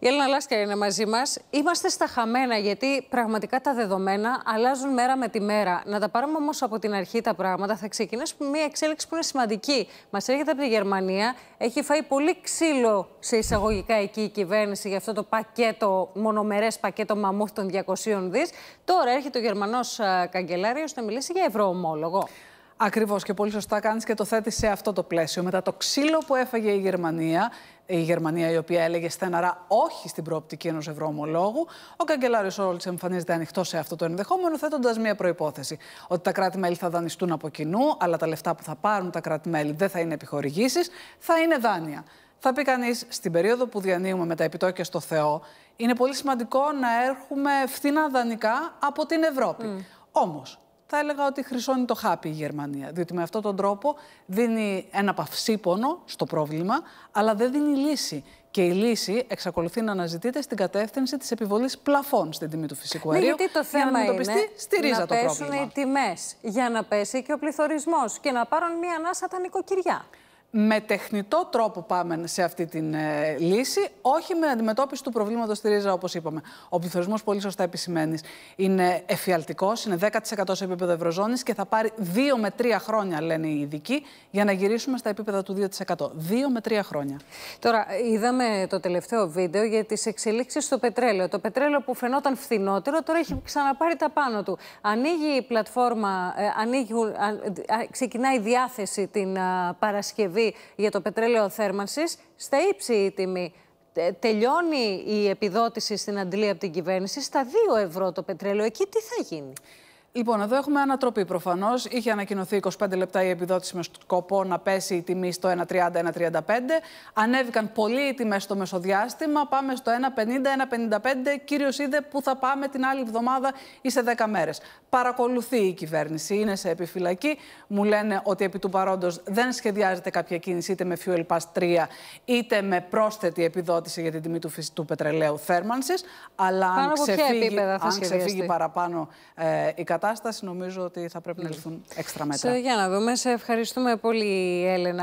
Η Έλληνα Λάσκαρη είναι μαζί μας. Είμαστε στα χαμένα, γιατί πραγματικά τα δεδομένα αλλάζουν μέρα με τη μέρα. Να τα πάρουμε όμως από την αρχή τα πράγματα. Θα ξεκινήσουμε με μια εξέλιξη που είναι σημαντική. Μας έρχεται από τη Γερμανία. Έχει φάει πολύ ξύλο σε εισαγωγικά εκεί η κυβέρνηση για αυτό το πακέτο, μονομερές πακέτο μαμούθ των 200 δις. Τώρα έρχεται ο Γερμανός καγκελάριος να μιλήσει για ευρωομόλογο. Ακριβώς και πολύ σωστά κάνεις και το θέτεις σε αυτό το πλαίσιο. Μετά το ξύλο που έφαγε η Γερμανία, η Γερμανία, η οποία έλεγε στεναρά όχι στην προοπτική ενός ευρωομολόγου, ο καγκελάριος Όλτ εμφανίζεται ανοιχτός σε αυτό το ενδεχόμενο, θέτοντας μία προπόθεση. Ότι τα κράτη-μέλη θα δανειστούν από κοινού, αλλά τα λεφτά που θα πάρουν τα κράτη-μέλη δεν θα είναι επιχορηγήσεις, θα είναι δάνεια. Θα πει κανείς, στην περίοδο που διανύουμε με τα επιτόκια στο Θεό, είναι πολύ σημαντικό να έρχουμε φθηνά δανεικά από την Ευρώπη. Mm. Όμως, θα έλεγα ότι χρυσώνει το χάπι η Γερμανία. Διότι με αυτόν τον τρόπο δίνει ένα παυσίπονο στο πρόβλημα, αλλά δεν δίνει λύση. Και η λύση εξακολουθεί να αναζητείται στην κατεύθυνση της επιβολής πλαφών στην τιμή του φυσικού ναι, αερίου. γιατί το θέμα για να είναι στη ρίζα το πέσουν πρόβλημα. οι τιμές για να πέσει και ο πληθωρισμός και να πάρουν μία ανάσα τα νοικοκυριά με τεχνητό τρόπο πάμε σε αυτή τη ε, λύση, όχι με αντιμετώπιση του προβλήματος στη ρίζα, όπως είπαμε. Ο πληθωρισμός, πολύ σωστά επισημαίνεις, είναι εφιαλτικός, είναι 10% σε επίπεδο ευρωζώνης και θα πάρει 2 με 3 χρόνια, λένε οι ειδικοί, για να γυρίσουμε στα επίπεδα του 2%. 2 με 3 χρόνια. Τώρα, είδαμε το τελευταίο βίντεο για τις εξελίξεις στο πετρέλαιο. Το πετρέλαιο που φαινόταν φθηνότερο, τώρα έχει ξαναπάρει τα πάνω του. Ανοίγει η πλατφόρμα, ε, ανοίγει, ξεκινάει η διάθεση την Παρασκευή. Δηλαδή για το πετρέλαιο θέρμανσης, στα ύψη η τιμή. Ε, τελειώνει η επιδότηση στην αντλία από την κυβέρνηση στα 2 ευρώ το πετρέλαιο. Εκεί τι θα γίνει. Λοιπόν, εδώ έχουμε ανατροπή προφανώς. Είχε ανακοινωθεί 25 λεπτά η επιδότηση με σκοπό να πέσει η τιμή στο 1,30-1,35. Ανέβηκαν πολύ οι τιμές στο μεσοδιάστημα. Πάμε στο 1,50-1,55. Κύριος είδε που θα πάμε την άλλη εβδομάδα ή σε 10 μέρες. Παρακολουθεί η κυβέρνηση, είναι σε επιφυλακή. Μου λένε ότι επί του παρόντος δεν σχεδιάζεται κάποια κίνηση είτε με Fuel Pass 3 είτε με πρόσθετη επιδότηση για την τιμή του, του πετρελαίου θέρμανσης. Αλλά αν ξεφύγει, αν ξεφύγει παραπάνω ε, η κατάσταση κατάσταση νομίζω ότι θα πρέπει να ναι. ληφθούν έξτρα μέτρα. Σε, για να δούμε. Σε ευχαριστούμε πολύ, Έλενα.